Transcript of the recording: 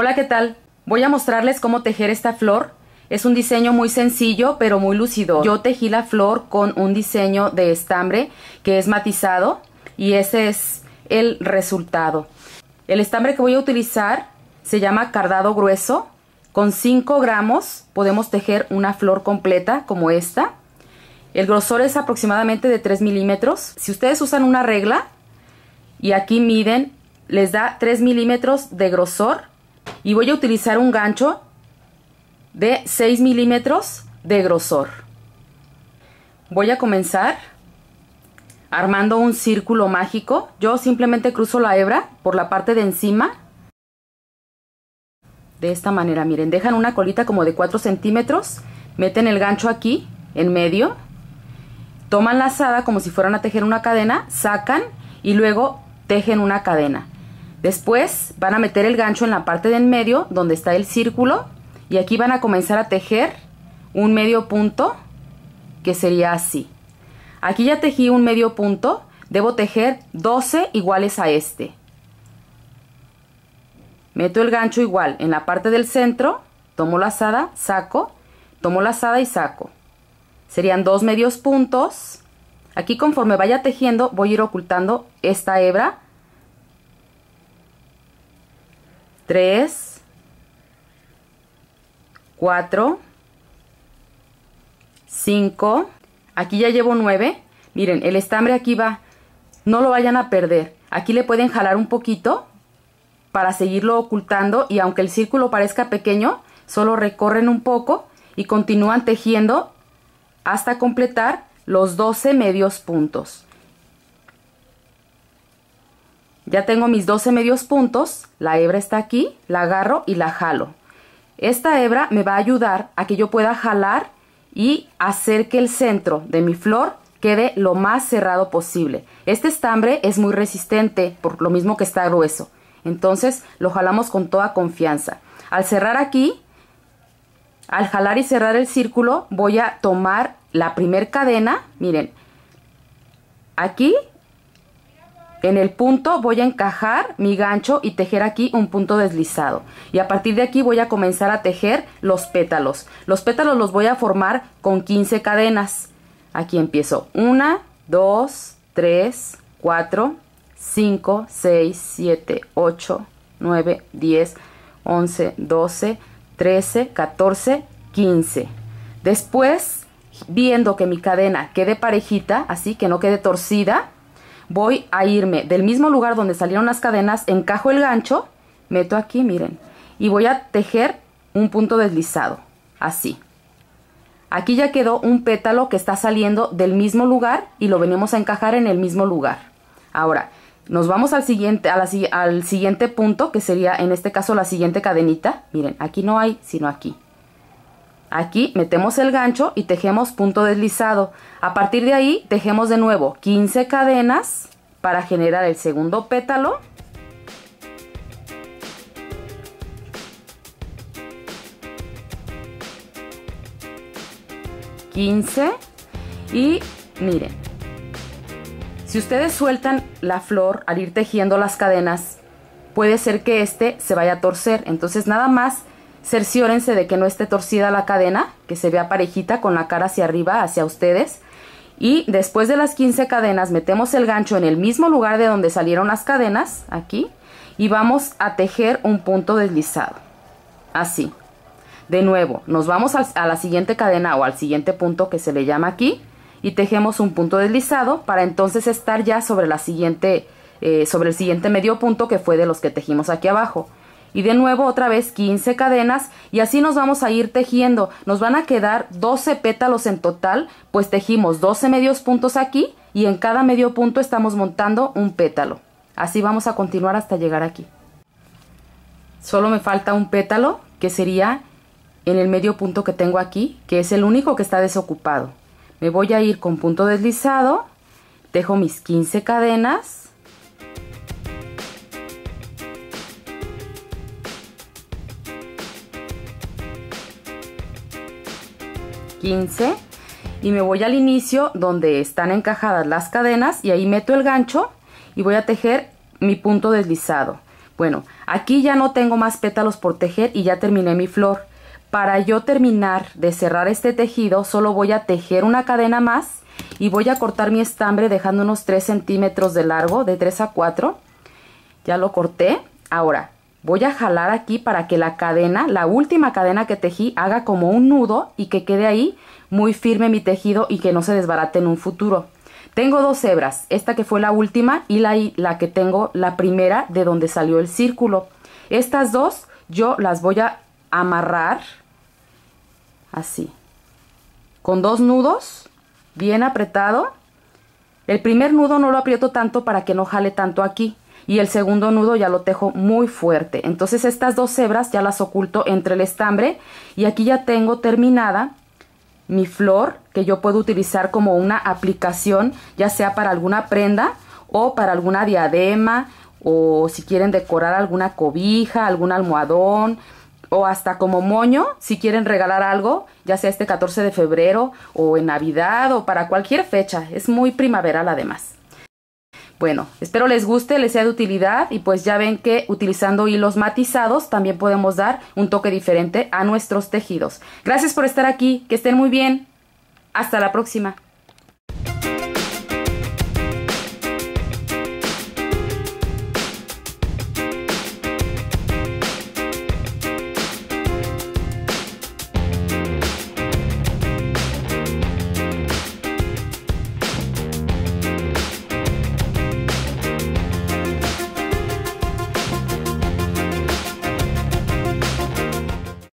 Hola, ¿qué tal? Voy a mostrarles cómo tejer esta flor. Es un diseño muy sencillo, pero muy lucido. Yo tejí la flor con un diseño de estambre que es matizado y ese es el resultado. El estambre que voy a utilizar se llama cardado grueso. Con 5 gramos podemos tejer una flor completa como esta. El grosor es aproximadamente de 3 milímetros. Si ustedes usan una regla y aquí miden, les da 3 milímetros de grosor y voy a utilizar un gancho de 6 milímetros de grosor. Voy a comenzar armando un círculo mágico. Yo simplemente cruzo la hebra por la parte de encima. De esta manera, miren, dejan una colita como de 4 centímetros, meten el gancho aquí, en medio, toman la lazada como si fueran a tejer una cadena, sacan y luego tejen una cadena. Después van a meter el gancho en la parte de en medio donde está el círculo y aquí van a comenzar a tejer un medio punto que sería así. Aquí ya tejí un medio punto, debo tejer 12 iguales a este. Meto el gancho igual en la parte del centro, tomo la lazada, saco, tomo la lazada y saco. Serían dos medios puntos. Aquí conforme vaya tejiendo voy a ir ocultando esta hebra 3, 4, 5, aquí ya llevo 9, miren, el estambre aquí va, no lo vayan a perder, aquí le pueden jalar un poquito para seguirlo ocultando y aunque el círculo parezca pequeño, solo recorren un poco y continúan tejiendo hasta completar los 12 medios puntos. Ya tengo mis 12 medios puntos, la hebra está aquí, la agarro y la jalo. Esta hebra me va a ayudar a que yo pueda jalar y hacer que el centro de mi flor quede lo más cerrado posible. Este estambre es muy resistente, por lo mismo que está grueso. Entonces lo jalamos con toda confianza. Al cerrar aquí, al jalar y cerrar el círculo, voy a tomar la primer cadena, miren, aquí en el punto voy a encajar mi gancho y tejer aquí un punto deslizado. Y a partir de aquí voy a comenzar a tejer los pétalos. Los pétalos los voy a formar con 15 cadenas. Aquí empiezo 1, 2, 3, 4, 5, 6, 7, 8, 9, 10, 11, 12, 13, 14, 15. Después, viendo que mi cadena quede parejita, así que no quede torcida, voy a irme del mismo lugar donde salieron las cadenas, encajo el gancho, meto aquí, miren, y voy a tejer un punto deslizado, así. Aquí ya quedó un pétalo que está saliendo del mismo lugar y lo venimos a encajar en el mismo lugar. Ahora, nos vamos al siguiente, al siguiente punto, que sería en este caso la siguiente cadenita. Miren, aquí no hay, sino aquí. Aquí metemos el gancho y tejemos punto deslizado. A partir de ahí tejemos de nuevo 15 cadenas para generar el segundo pétalo. ...15... y miren... ...si ustedes sueltan la flor al ir tejiendo las cadenas... ...puede ser que este se vaya a torcer... ...entonces nada más Cerciórense de que no esté torcida la cadena, que se vea parejita con la cara hacia arriba, hacia ustedes. Y después de las 15 cadenas metemos el gancho en el mismo lugar de donde salieron las cadenas, aquí, y vamos a tejer un punto deslizado. Así. De nuevo, nos vamos a la siguiente cadena o al siguiente punto que se le llama aquí y tejemos un punto deslizado para entonces estar ya sobre la siguiente, eh, sobre el siguiente medio punto que fue de los que tejimos aquí abajo y de nuevo otra vez 15 cadenas y así nos vamos a ir tejiendo. Nos van a quedar 12 pétalos en total, pues tejimos 12 medios puntos aquí y en cada medio punto estamos montando un pétalo. Así vamos a continuar hasta llegar aquí. Solo me falta un pétalo que sería en el medio punto que tengo aquí, que es el único que está desocupado. Me voy a ir con punto deslizado, dejo mis 15 cadenas 15 y me voy al inicio donde están encajadas las cadenas y ahí meto el gancho y voy a tejer mi punto deslizado. Bueno, aquí ya no tengo más pétalos por tejer y ya terminé mi flor. Para yo terminar de cerrar este tejido solo voy a tejer una cadena más y voy a cortar mi estambre dejando unos 3 centímetros de largo, de 3 a 4. Ya lo corté. Ahora, Voy a jalar aquí para que la cadena, la última cadena que tejí, haga como un nudo y que quede ahí muy firme mi tejido y que no se desbarate en un futuro. Tengo dos hebras, esta que fue la última y la, la que tengo, la primera de donde salió el círculo. Estas dos yo las voy a amarrar así, con dos nudos, bien apretado. El primer nudo no lo aprieto tanto para que no jale tanto aquí, y el segundo nudo ya lo tejo muy fuerte. Entonces estas dos hebras ya las oculto entre el estambre y aquí ya tengo terminada mi flor que yo puedo utilizar como una aplicación ya sea para alguna prenda o para alguna diadema o si quieren decorar alguna cobija, algún almohadón o hasta como moño si quieren regalar algo, ya sea este 14 de febrero o en Navidad o para cualquier fecha. Es muy primaveral además. Bueno, espero les guste, les sea de utilidad y pues ya ven que utilizando hilos matizados también podemos dar un toque diferente a nuestros tejidos. Gracias por estar aquí, que estén muy bien. Hasta la próxima.